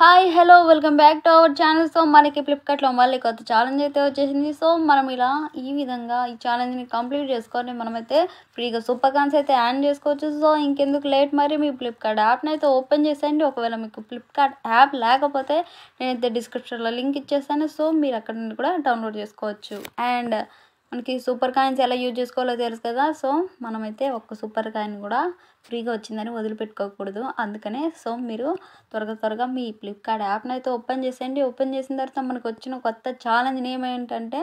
hi hello welcome back to our channel so మనకి ఫ్లిప్కార్ట్లో మళ్ళీ కొత్త ఛాలెంజ్ అయితే వచ్చేసింది సో మనం ఇలా ఈ విధంగా ఈ ఛాలెంజ్ని కంప్లీట్ చేసుకొని మనమైతే ఫ్రీగా సూపర్ కాన్స్ అయితే యాడ్ చేసుకోవచ్చు సో ఇంకెందుకు లేట్ మరి మీ ఫ్లిప్కార్ట్ యాప్ని అయితే ఓపెన్ చేసేయండి ఒకవేళ మీకు ఫ్లిప్కార్ట్ యాప్ లేకపోతే నేనైతే డిస్క్రిప్షన్లో లింక్ ఇచ్చేస్తాను సో మీరు అక్కడ నుండి కూడా డౌన్లోడ్ చేసుకోవచ్చు అండ్ మనకి సూపర్ కాయిన్స్ ఎలా యూజ్ చేసుకోవాలో తెలుసు కదా సో మనమైతే ఒక్క సూపర్ కాయిన్ కూడా ఫ్రీగా వచ్చిందని వదిలిపెట్టుకోకూడదు అందుకనే సో మీరు త్వరగా త్వరగా మీ ఫ్లిప్కార్ట్ యాప్ని అయితే ఓపెన్ చేసేయండి ఓపెన్ చేసిన తర్వాత మనకు వచ్చిన కొత్త ఛాలెంజ్ నేమ్ ఏంటంటే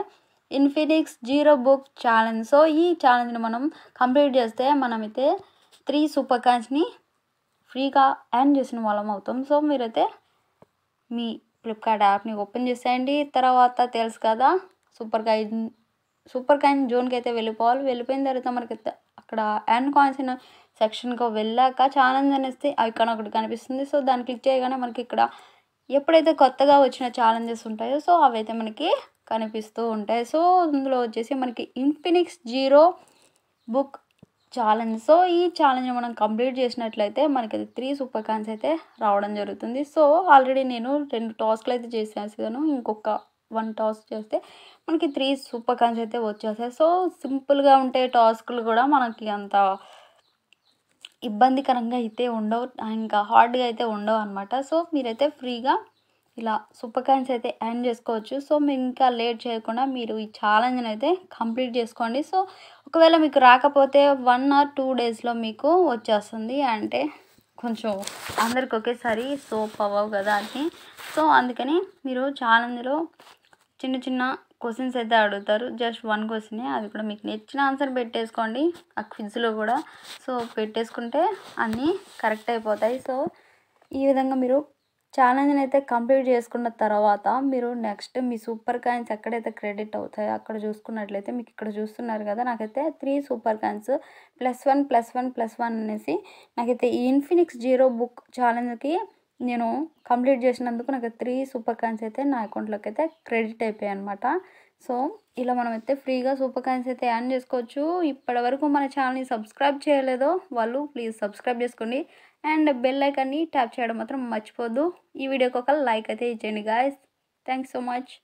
Infinix zero book challenge so ఈ ఛాలెంజ్ని మనం కంప్లీట్ చేస్తే మనమైతే త్రీ సూపర్ కాయిన్స్ని ఫ్రీగా ఎర్న్ చేసిన వాళ్ళం అవుతాం సో మీరైతే మీ ఫ్లిప్కార్ట్ యాప్ని ఓపెన్ చేసేయండి తర్వాత తెలుసు కదా సూపర్ కాయిన్ సూపర్ కాయిన్ జోన్కి అయితే వెళ్ళిపోవాలి వెళ్ళిపోయిన తర్వాత మనకి అక్కడ అండ్ కాయిన్స్ అయిన సెక్షన్కి వెళ్ళాక ఛాలెంజ్ అనేస్తే ఇక్కడ ఒకటి కనిపిస్తుంది సో దాన్ని క్లిక్ చేయగానే మనకి ఇక్కడ ఎప్పుడైతే కొత్తగా వచ్చిన ఛాలెంజెస్ ఉంటాయో సో అవైతే మనకి కనిపిస్తూ ఉంటాయి సో ఇందులో వచ్చేసి మనకి Infinix zero book challenge so ఈ ఛాలెంజ్ మనం కంప్లీట్ చేసినట్లయితే మనకి త్రీ సూపర్ కాన్స్ అయితే రావడం జరుగుతుంది సో ఆల్రెడీ నేను రెండు టాస్క్లు అయితే చేసేసాను ఇంకొక వన్ టాస్క్ చేస్తే మనకి త్రీ సూపర్ కాయిన్స్ అయితే వచ్చేస్తాయి సో సింపుల్గా ఉండే టాస్క్లు కూడా మనకి అంత ఇబ్బందికరంగా అయితే ఉండవు ఇంకా హార్డ్గా అయితే ఉండవు అనమాట సో మీరైతే ఫ్రీగా ఇలా సూపర్ కాయిన్స్ అయితే ఎర్న్ చేసుకోవచ్చు సో మీరు ఇంకా లేట్ చేయకుండా మీరు ఈ ఛాలెంజ్ని అయితే కంప్లీట్ చేసుకోండి సో ఒకవేళ మీకు రాకపోతే వన్ ఆర్ టూ డేస్లో మీకు వచ్చేస్తుంది అంటే కొంచెం అందరికి ఒకేసారి సోప్ అవ్వవు కదా అని సో అందుకని మీరు ఛాలెంజ్లో చిన్న చిన్న క్వశ్చన్స్ అయితే అడుగుతారు జస్ట్ వన్ క్వశ్చనే అది కూడా మీకు నచ్చిన ఆన్సర్ పెట్టేసుకోండి ఆ క్విజ్లో కూడా సో పెట్టేసుకుంటే అన్నీ కరెక్ట్ అయిపోతాయి సో ఈ విధంగా మీరు ఛాలెంజ్ని అయితే కంప్లీట్ చేసుకున్న తర్వాత మీరు నెక్స్ట్ మీ సూపర్ కాయిన్స్ ఎక్కడైతే క్రెడిట్ అవుతాయో అక్కడ చూసుకున్నట్లయితే మీకు ఇక్కడ చూస్తున్నారు కదా నాకైతే three super coins plus one plus one plus one అనేసి నాకైతే ఈ ఇన్ఫినిక్స్ జీరో బుక్ ఛాలెంజ్కి నేను కంప్లీట్ చేసినందుకు నాకు త్రీ సూపర్ కాయిన్స్ అయితే నా అకౌంట్లోకి అయితే క్రెడిట్ అయిపోయాయి అనమాట సో ఇలా మనం అయితే ఫ్రీగా సూపర్ కాయిన్స్ అయితే యాన్ చేసుకోవచ్చు ఇప్పటి వరకు మన ఛానల్ని సబ్స్క్రైబ్ చేయలేదో వాళ్ళు ప్లీజ్ సబ్స్క్రైబ్ చేసుకోండి అండ్ బెల్ ఐకాన్ని ట్యాప్ చేయడం మాత్రం మర్చిపోద్దు ఈ వీడియోకి ఒక లైక్ అయితే ఇచ్చేయండి గాయస్ థ్యాంక్స్ సో మచ్